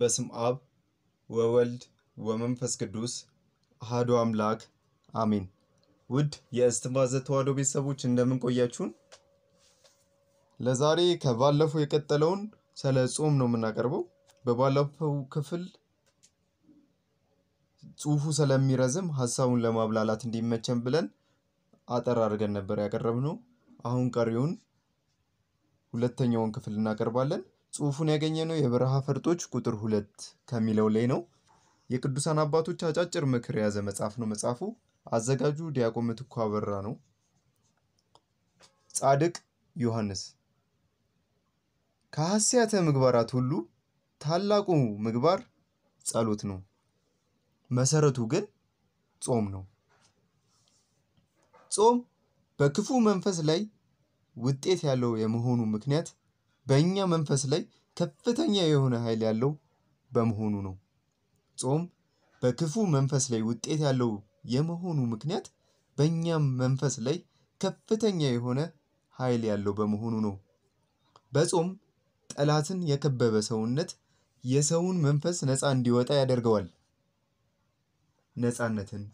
በስም አብ ወወልድ ወመንፈስ ቅዱስ አህዶ አምላክ አሜን። ውድ የእስትንፋሰ ተዋሕዶ ቤተሰቦች እንደምን ቆያችሁን? ለዛሬ ከባለፈው የቀጠለውን ስለ ጾም ነው የምናቀርበው። በባለፈው ክፍል ጽሑፉ ስለሚረዝም ሀሳቡን ለማብላላት እንዲመቸን ብለን አጠር አድርገን ነበር ያቀረብነው። አሁን ቀሪውን ሁለተኛውን ክፍል እናቀርባለን። ጽሑፉን ነው የበረሃ ፈርጦች ቁጥር ሁለት ከሚለው ላይ ነው። የቅዱሳን አባቶች አጫጭር ምክር የያዘ መጽሐፍ ነው። መጽሐፉ አዘጋጁ ዲያቆን ምትኩ አበራ ነው። ጻድቅ ዮሐንስ ከሐስያተ ምግባራት ሁሉ ታላቁ ምግባር ጸሎት ነው። መሰረቱ ግን ጾም ነው። ጾም በክፉ መንፈስ ላይ ውጤት ያለው የመሆኑ ምክንያት በእኛ መንፈስ ላይ ከፍተኛ የሆነ ኃይል ያለው በመሆኑ ነው። ጾም በክፉ መንፈስ ላይ ውጤት ያለው የመሆኑ ምክንያት በእኛ መንፈስ ላይ ከፍተኛ የሆነ ኃይል ያለው በመሆኑ ነው። በጾም ጠላትን የከበበ ሰውነት የሰውን መንፈስ ነፃ እንዲወጣ ያደርገዋል። ነፃነትን፣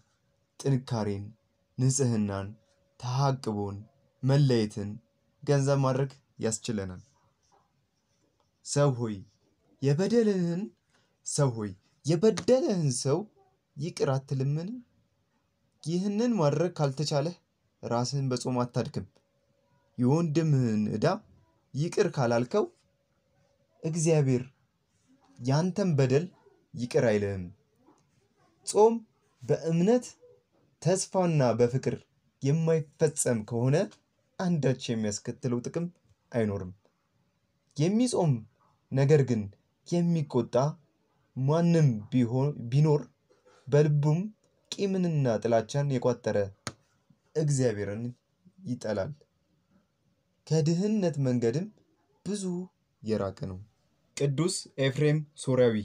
ጥንካሬን፣ ንጽህናን፣ ተሃቅቦን፣ መለየትን ገንዘብ ማድረግ ያስችለናል። ሰው ሆይ የበደልህን ሰው ሆይ የበደለህን ሰው ይቅር አትልምን? ይህንን ማድረግ ካልተቻለህ ራስህን በጾም አታድክም። የወንድምህን ዕዳ ይቅር ካላልከው እግዚአብሔር ያንተን በደል ይቅር አይልህም። ጾም በእምነት ተስፋና በፍቅር የማይፈጸም ከሆነ አንዳች የሚያስከትለው ጥቅም አይኖርም። የሚጾም ነገር ግን የሚቆጣ ማንም ቢኖር በልቡም ቂምንና ጥላቻን የቋጠረ እግዚአብሔርን ይጠላል። ከድህነት መንገድም ብዙ የራቀ ነው። ቅዱስ ኤፍሬም ሶሪያዊ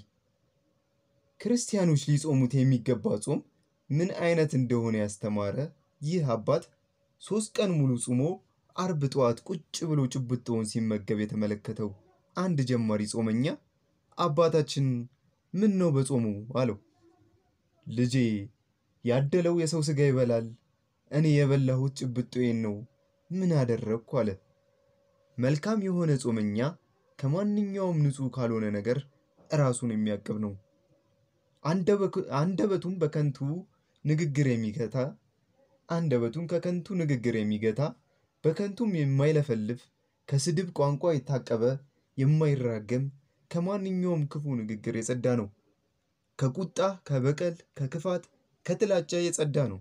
ክርስቲያኖች ሊጾሙት የሚገባ ጾም ምን አይነት እንደሆነ ያስተማረ ይህ አባት ሶስት ቀን ሙሉ ጾሞ አርብ ጠዋት ቁጭ ብሎ ጭብጦውን ሲመገብ የተመለከተው አንድ ጀማሪ ጾመኛ አባታችን ምን ነው በጾሙ አለው። ልጄ ያደለው የሰው ሥጋ ይበላል፣ እኔ የበላሁት ጭብጦዬን ነው፣ ምን አደረግኩ አለ። መልካም የሆነ ጾመኛ ከማንኛውም ንጹሕ ካልሆነ ነገር ራሱን የሚያቅብ ነው። አንደበቱን በከንቱ ንግግር የሚገታ አንደበቱን ከከንቱ ንግግር የሚገታ በከንቱም የማይለፈልፍ ከስድብ ቋንቋ የታቀበ የማይራገም ከማንኛውም ክፉ ንግግር የጸዳ ነው። ከቁጣ፣ ከበቀል፣ ከክፋት፣ ከጥላቻ የጸዳ ነው።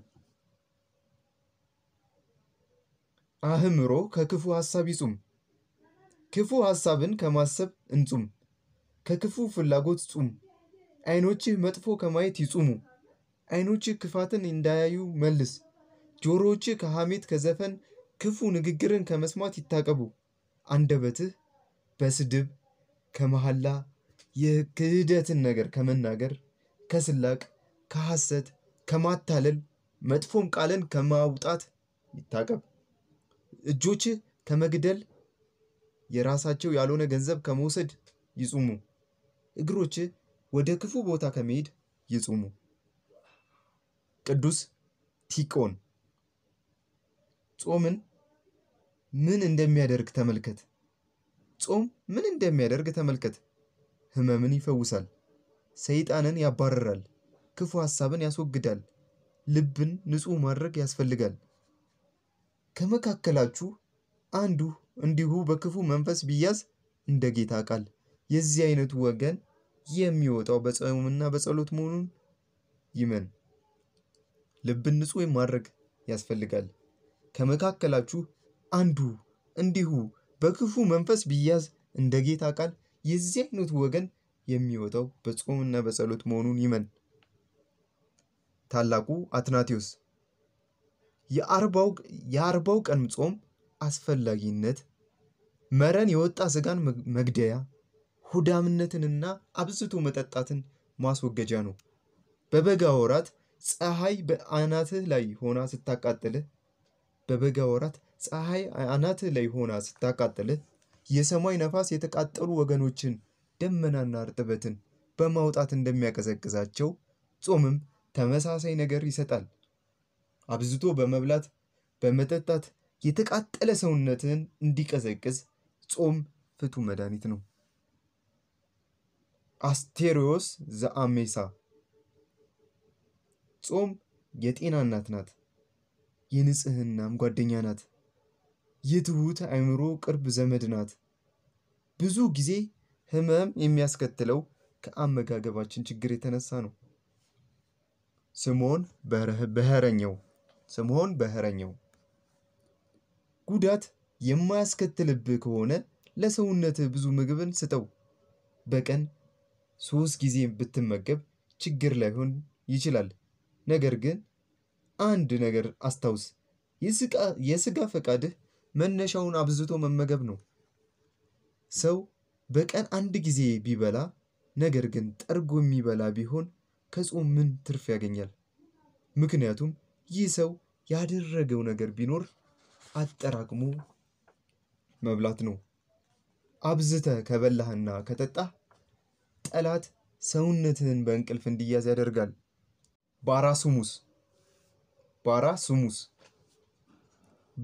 አእምሮ ከክፉ ሐሳብ ይጹም። ክፉ ሐሳብን ከማሰብ እንጹም። ከክፉ ፍላጎት ጹም። ዓይኖችህ መጥፎ ከማየት ይጹሙ። ዓይኖችህ ክፋትን እንዳያዩ መልስ። ጆሮዎችህ ከሐሜት፣ ከዘፈን፣ ክፉ ንግግርን ከመስማት ይታቀቡ። አንደበትህ በስድብ ከመሐላ የክህደትን ነገር ከመናገር ከስላቅ ከሐሰት ከማታለል መጥፎም ቃልን ከማውጣት ይታቀብ። እጆች ከመግደል የራሳቸው ያልሆነ ገንዘብ ከመውሰድ ይጹሙ። እግሮች ወደ ክፉ ቦታ ከመሄድ ይጹሙ። ቅዱስ ቲቆን ጾምን ምን እንደሚያደርግ ተመልከት። ጾም ምን እንደሚያደርግ ተመልከት። ህመምን ይፈውሳል፣ ሰይጣንን ያባረራል፣ ክፉ ሐሳብን ያስወግዳል፣ ልብን ንጹሕ ማድረግ ያስፈልጋል። ከመካከላችሁ አንዱ እንዲሁ በክፉ መንፈስ ቢያዝ እንደ ጌታ ቃል የዚህ አይነቱ ወገን የሚወጣው በጾምና በጸሎት መሆኑን ይመን። ልብን ንጹሕ ማድረግ ያስፈልጋል። ከመካከላችሁ አንዱ እንዲሁ በክፉ መንፈስ ቢያዝ እንደ ጌታ ቃል የዚህ አይነት ወገን የሚወጣው በጾምና በጸሎት መሆኑን ይመን። ታላቁ አትናቴዎስ የአርባው ቀን ጾም አስፈላጊነት መረን የወጣ ስጋን መግደያ፣ ሁዳምነትንና አብዝቶ መጠጣትን ማስወገጃ ነው። በበጋ ወራት ፀሐይ በአናትህ ላይ ሆና ስታቃጥልህ በበጋ ወራት ፀሐይ አናት ላይ ሆና ስታቃጥልህ የሰማይ ነፋስ የተቃጠሉ ወገኖችን ደመናና እርጥበትን በማውጣት እንደሚያቀዘቅዛቸው ጾምም ተመሳሳይ ነገር ይሰጣል። አብዝቶ በመብላት በመጠጣት የተቃጠለ ሰውነትን እንዲቀዘቅዝ ጾም ፍቱ መድኃኒት ነው። አስቴሪዮስ ዘአሜሳ ጾም የጤና እናት ናት፣ የንጽህናም ጓደኛ ናት። የትሁት አእምሮ ቅርብ ዘመድ ናት። ብዙ ጊዜ ህመም የሚያስከትለው ከአመጋገባችን ችግር የተነሳ ነው። ስምዖን በህረኛው ስምዖን በህረኛው ጉዳት የማያስከትልብህ ከሆነ ለሰውነትህ ብዙ ምግብን ስጠው። በቀን ሶስት ጊዜ ብትመገብ ችግር ላይሆን ይችላል። ነገር ግን አንድ ነገር አስታውስ፣ የስጋ ፈቃድህ መነሻውን አብዝቶ መመገብ ነው። ሰው በቀን አንድ ጊዜ ቢበላ ነገር ግን ጠርጎ የሚበላ ቢሆን ከጾም ምን ትርፍ ያገኛል? ምክንያቱም ይህ ሰው ያደረገው ነገር ቢኖር አጠራቅሞ መብላት ነው። አብዝተ ከበላህና ከጠጣህ ጠላት ሰውነትህን በእንቅልፍ እንዲያዝ ያደርጋል። ባራ ሱሙስ።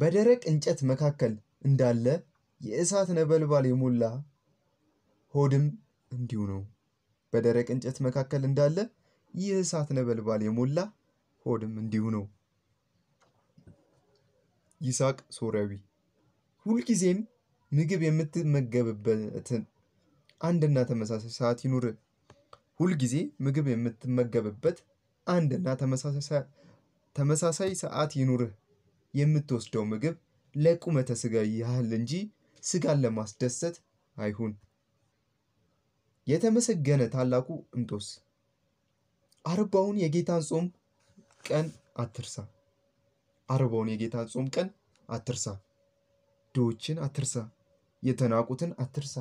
በደረቅ እንጨት መካከል እንዳለ የእሳት ነበልባል የሞላ ሆድም እንዲሁ ነው። በደረቅ እንጨት መካከል እንዳለ የእሳት ነበልባል የሞላ ሆድም እንዲሁ ነው። ይስሐቅ ሶርያዊ ሁልጊዜም ምግብ የምትመገብበትን አንድና ተመሳሳይ ሰዓት ይኑር። ሁልጊዜ ምግብ የምትመገብበት አንድና ተመሳሳይ ሰዓት ይኑርህ። የምትወስደው ምግብ ለቁመተ ስጋ ያህል እንጂ ስጋን ለማስደሰት አይሁን። የተመሰገነ ታላቁ እንጦስ አርባውን የጌታን ጾም ቀን አትርሳ። አርባውን የጌታን ጾም ቀን አትርሳ። ድሆችን አትርሳ። የተናቁትን አትርሳ።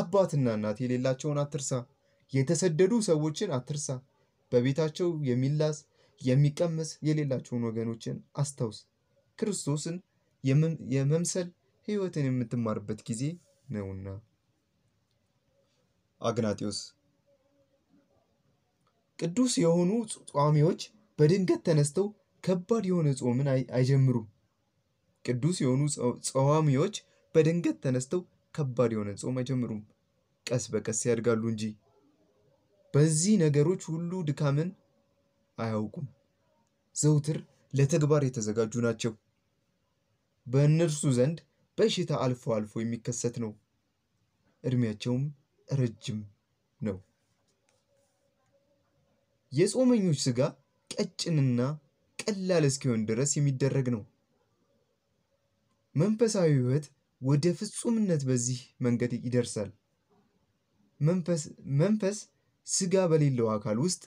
አባትና እናት የሌላቸውን አትርሳ። የተሰደዱ ሰዎችን አትርሳ። በቤታቸው የሚላስ የሚቀመስ የሌላቸውን ወገኖችን አስታውስ። ክርስቶስን የመምሰል ህይወትን የምትማርበት ጊዜ ነውና። አግናጢዮስ ቅዱስ የሆኑ ጿሚዎች በድንገት ተነስተው ከባድ የሆነ ጾምን አይጀምሩም። ቅዱስ የሆኑ ጸዋሚዎች በድንገት ተነስተው ከባድ የሆነ ጾም አይጀምሩም፣ ቀስ በቀስ ያድጋሉ እንጂ። በዚህ ነገሮች ሁሉ ድካምን አያውቁም። ዘውትር ለተግባር የተዘጋጁ ናቸው። በእነርሱ ዘንድ በሽታ አልፎ አልፎ የሚከሰት ነው። እድሜያቸውም ረጅም ነው። የጾመኞች ስጋ ቀጭንና ቀላል እስኪሆን ድረስ የሚደረግ ነው። መንፈሳዊ ሕይወት ወደ ፍጹምነት በዚህ መንገድ ይደርሳል። መንፈስ ስጋ በሌለው አካል ውስጥ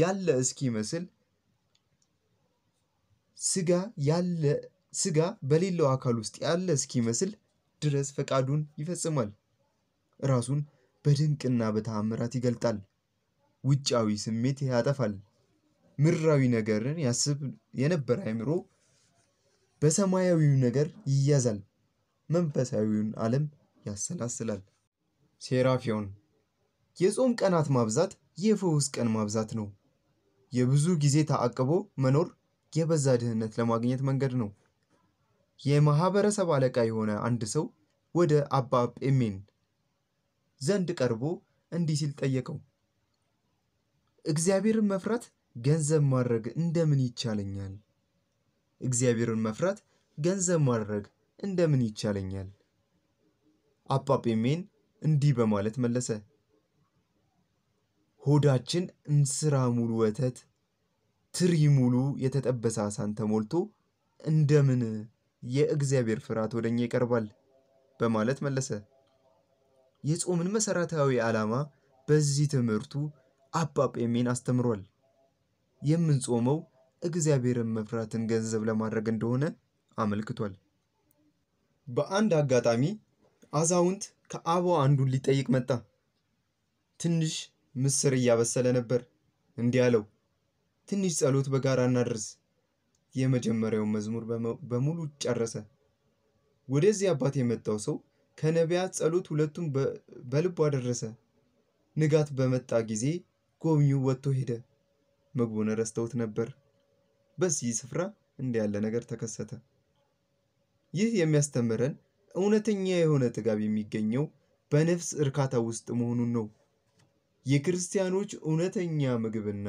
ያለ እስኪመስል ስጋ ያለ ስጋ በሌላው አካል ውስጥ ያለ እስኪመስል ድረስ ፈቃዱን ይፈጽማል። ራሱን በድንቅና በተአምራት ይገልጣል። ውጫዊ ስሜት ያጠፋል። ምድራዊ ነገርን ያስብ የነበረ አይምሮ በሰማያዊው ነገር ይያዛል። መንፈሳዊውን ዓለም ያሰላስላል። ሴራፊዮን የጾም ቀናት ማብዛት የፈውስ ቀን ማብዛት ነው። የብዙ ጊዜ ተአቅቦ መኖር የበዛ ድህነት ለማግኘት መንገድ ነው። የማህበረሰብ አለቃ የሆነ አንድ ሰው ወደ አባ ጴሜን ዘንድ ቀርቦ እንዲህ ሲል ጠየቀው። እግዚአብሔርን መፍራት ገንዘብ ማድረግ እንደምን ይቻለኛል? እግዚአብሔርን መፍራት ገንዘብ ማድረግ እንደምን ይቻለኛል? አባ ጴሜን እንዲህ በማለት መለሰ። ሆዳችን እንስራ ሙሉ ወተት ትሪ ሙሉ የተጠበሰ አሳን ተሞልቶ እንደምን የእግዚአብሔር ፍርሃት ወደ እኛ ይቀርባል በማለት መለሰ። የጾምን መሠረታዊ ዓላማ በዚህ ትምህርቱ አባ ጴሜን አስተምሯል። የምንጾመው እግዚአብሔርን መፍራትን ገንዘብ ለማድረግ እንደሆነ አመልክቷል። በአንድ አጋጣሚ አዛውንት ከአበው አንዱን ሊጠይቅ መጣ። ትንሽ ምስር እያበሰለ ነበር። እንዲህ አለው፣ ትንሽ ጸሎት በጋራ እናድርስ የመጀመሪያውን መዝሙር በሙሉ ጨረሰ። ወደዚህ አባት የመጣው ሰው ከነቢያት ጸሎት ሁለቱም በልቡ አደረሰ። ንጋት በመጣ ጊዜ ጎብኚው ወጥቶ ሄደ። ምግቡን ረስተውት ነበር። በዚህ ስፍራ እንዲህ ያለ ነገር ተከሰተ። ይህ የሚያስተምረን እውነተኛ የሆነ ጥጋብ የሚገኘው በነፍስ እርካታ ውስጥ መሆኑን ነው። የክርስቲያኖች እውነተኛ ምግብና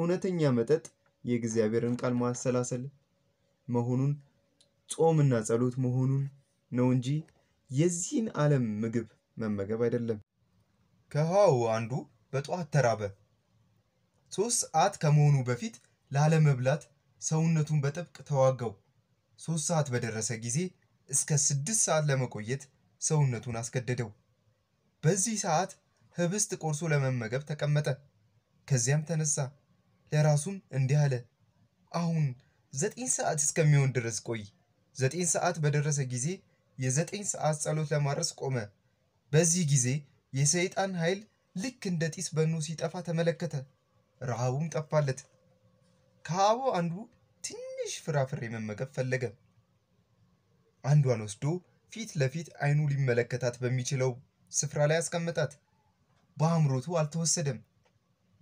እውነተኛ መጠጥ የእግዚአብሔርን ቃል ማሰላሰል መሆኑን ጾምና ጸሎት መሆኑን ነው እንጂ የዚህን ዓለም ምግብ መመገብ አይደለም። ከውሃው አንዱ በጠዋት ተራበ። ሶስት ሰዓት ከመሆኑ በፊት ላለመብላት ሰውነቱን በጥብቅ ተዋጋው። ሶስት ሰዓት በደረሰ ጊዜ እስከ ስድስት ሰዓት ለመቆየት ሰውነቱን አስገደደው። በዚህ ሰዓት ህብስት ቆርሶ ለመመገብ ተቀመጠ። ከዚያም ተነሳ። ለራሱም እንዲህ አለ፣ አሁን ዘጠኝ ሰዓት እስከሚሆን ድረስ ቆይ። ዘጠኝ ሰዓት በደረሰ ጊዜ የዘጠኝ ሰዓት ጸሎት ለማድረስ ቆመ። በዚህ ጊዜ የሰይጣን ኃይል ልክ እንደ ጢስ በኖ ሲጠፋ ተመለከተ። ረሃቡም ጠፋለት። ከአቦ አንዱ ትንሽ ፍራፍሬ መመገብ ፈለገ። አንዷን ወስዶ ፊት ለፊት አይኑ ሊመለከታት በሚችለው ስፍራ ላይ አስቀመጣት። በአእምሮቱ አልተወሰደም።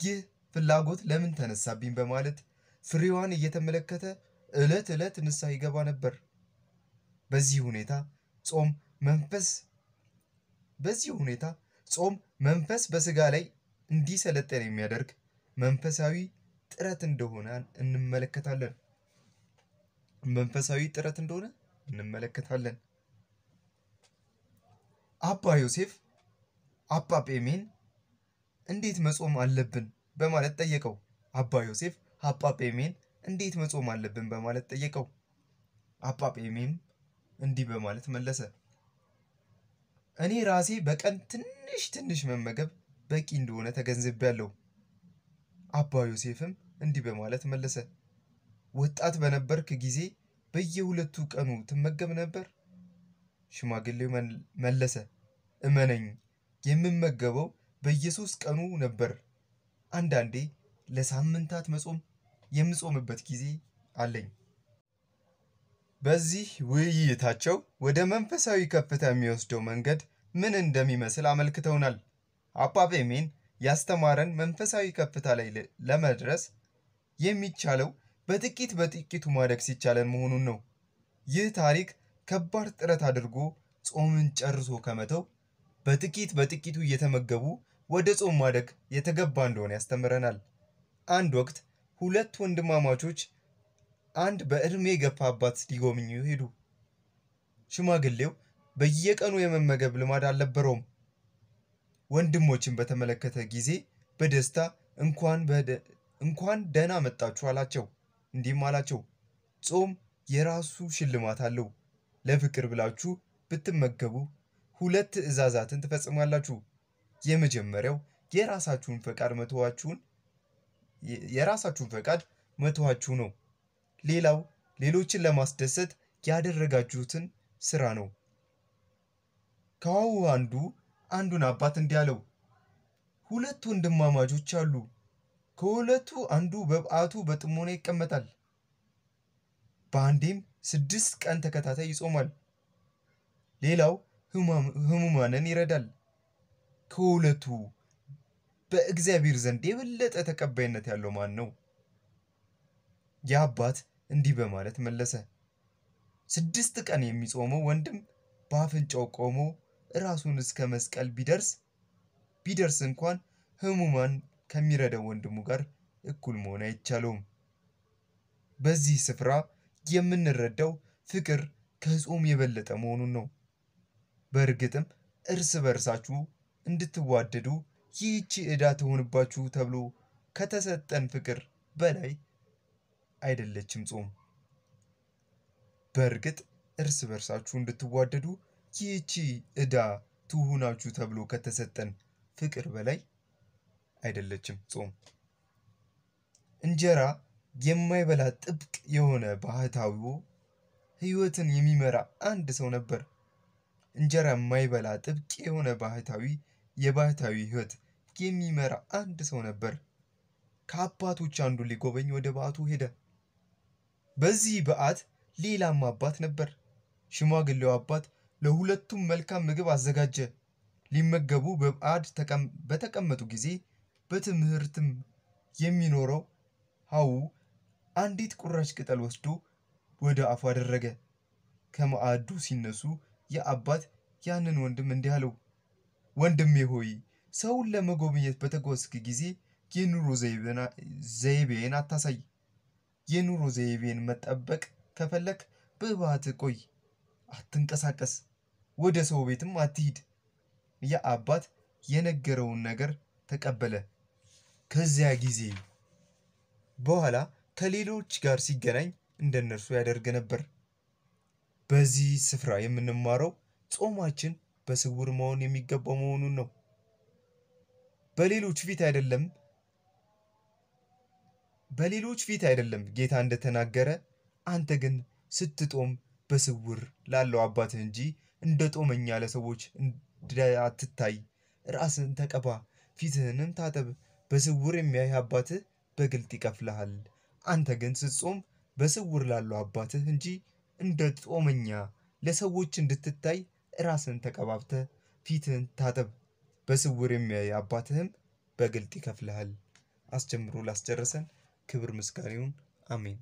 ይህ ፍላጎት ለምን ተነሳብኝ በማለት ፍሬዋን እየተመለከተ ዕለት ዕለት ንስሐ ይገባ ነበር። በዚህ ሁኔታ ጾም መንፈስ በዚህ ሁኔታ ጾም መንፈስ በስጋ ላይ እንዲሰለጠን የሚያደርግ መንፈሳዊ ጥረት እንደሆነ እንመለከታለን መንፈሳዊ ጥረት እንደሆነ እንመለከታለን። አባ ዮሴፍ አባ ጴሜን እንዴት መጾም አለብን በማለት ጠየቀው። አባ ዮሴፍ አጳ ጴሜን እንዴት መጾም አለብን በማለት ጠየቀው። አጳ ጴሜም እንዲህ በማለት መለሰ። እኔ ራሴ በቀን ትንሽ ትንሽ መመገብ በቂ እንደሆነ ተገንዝቤያለሁ። አባ ዮሴፍም እንዲህ በማለት መለሰ። ወጣት በነበርክ ጊዜ በየሁለቱ ቀኑ ትመገብ ነበር? ሽማግሌው መለሰ፣ እመነኝ የምመገበው በየሶስት ቀኑ ነበር። አንዳንዴ ለሳምንታት መጾም የምጾምበት ጊዜ አለኝ። በዚህ ውይይታቸው ወደ መንፈሳዊ ከፍታ የሚወስደው መንገድ ምን እንደሚመስል አመልክተውናል። አጳፌሜን ያስተማረን መንፈሳዊ ከፍታ ላይ ለመድረስ የሚቻለው በጥቂት በጥቂቱ ማደግ ሲቻለን መሆኑን ነው። ይህ ታሪክ ከባድ ጥረት አድርጎ ጾምን ጨርሶ ከመተው በጥቂት በጥቂቱ እየተመገቡ ወደ ጾም ማደግ የተገባ እንደሆነ ያስተምረናል። አንድ ወቅት ሁለት ወንድማማቾች አንድ በዕድሜ የገፋ አባት ሊጎበኙ ሄዱ። ሽማግሌው በየቀኑ የመመገብ ልማድ አልነበረውም። ወንድሞችን በተመለከተ ጊዜ በደስታ እንኳን ደህና መጣችሁ አላቸው። እንዲህም አላቸው፣ ጾም የራሱ ሽልማት አለው። ለፍቅር ብላችሁ ብትመገቡ ሁለት ትዕዛዛትን ትፈጽማላችሁ። የመጀመሪያው የራሳችሁን ፈቃድ መተዋችሁን የራሳችሁን ፈቃድ መተዋችሁ ነው። ሌላው ሌሎችን ለማስደሰት ያደረጋችሁትን ስራ ነው። ከዋው አንዱ አንዱን አባት እንዲያለው ሁለቱ ወንድማማጆች አሉ። ከሁለቱ አንዱ በበዓቱ በጥሞና ይቀመጣል። በአንዴም ስድስት ቀን ተከታታይ ይጾማል። ሌላው ህሙማንን ይረዳል። ከሁለቱ በእግዚአብሔር ዘንድ የበለጠ ተቀባይነት ያለው ማን ነው? ያ አባት እንዲህ በማለት መለሰ፣ ስድስት ቀን የሚጾመው ወንድም በአፍንጫው ቆሞ ራሱን እስከ መስቀል ቢደርስ ቢደርስ እንኳን ሕሙማን ከሚረዳው ወንድሙ ጋር እኩል መሆን አይቻለውም። በዚህ ስፍራ የምንረዳው ፍቅር ከጾም የበለጠ መሆኑን ነው። በእርግጥም እርስ በርሳችሁ እንድትዋደዱ ይህቺ ዕዳ ትሆንባችሁ ተብሎ ከተሰጠን ፍቅር በላይ አይደለችም ጾም። በእርግጥ እርስ በርሳችሁ እንድትዋደዱ ይህቺ ዕዳ ትሁናችሁ ተብሎ ከተሰጠን ፍቅር በላይ አይደለችም ጾም። እንጀራ የማይበላ ጥብቅ የሆነ ባህታዊው ህይወትን የሚመራ አንድ ሰው ነበር። እንጀራ የማይበላ ጥብቅ የሆነ ባህታዊ የባህታዊ ሕይወት የሚመራ አንድ ሰው ነበር። ከአባቶች አንዱ ሊጎበኝ ወደ በዓቱ ሄደ። በዚህ በዓት ሌላም አባት ነበር። ሽማግሌው አባት ለሁለቱም መልካም ምግብ አዘጋጀ። ሊመገቡ በበዓት በተቀመጡ ጊዜ በትምህርትም የሚኖረው ሀው አንዲት ቁራሽ ቅጠል ወስዶ ወደ አፉ አደረገ። ከማዕዱ ሲነሱ የአባት ያንን ወንድም እንዲህ አለው ወንድሜ ሆይ ሰውን ለመጎብኘት በተጓዝክ ጊዜ የኑሮ ዘይቤን አታሳይ። የኑሮ ዘይቤን መጠበቅ ከፈለክ በባት ቆይ፣ አትንቀሳቀስ፣ ወደ ሰው ቤትም አትሂድ። ያ አባት የነገረውን ነገር ተቀበለ። ከዚያ ጊዜ በኋላ ከሌሎች ጋር ሲገናኝ እንደነርሱ ያደርግ ነበር። በዚህ ስፍራ የምንማረው ጾማችን በስውር መሆን የሚገባው መሆኑን ነው። በሌሎች ፊት አይደለም በሌሎች ፊት አይደለም ጌታ እንደተናገረ፣ አንተ ግን ስትጦም በስውር ላለው አባትህ እንጂ እንደ ጦመኛ ለሰዎች እንዳትታይ ራስን ተቀባ፣ ፊትህንም ታጠብ፣ በስውር የሚያይ አባትህ በግልጥ ይከፍልሃል። አንተ ግን ስትጾም በስውር ላለው አባትህ እንጂ እንደ ጦመኛ ለሰዎች እንድትታይ ራስን ተቀባብተ ፊትህን ታጠብ፣ በስውር የሚያይ አባትህም በግልጥ ይከፍልሃል። አስጀምሮ ላስጨረሰን ክብር ምስጋና ይሁን፣ አሜን።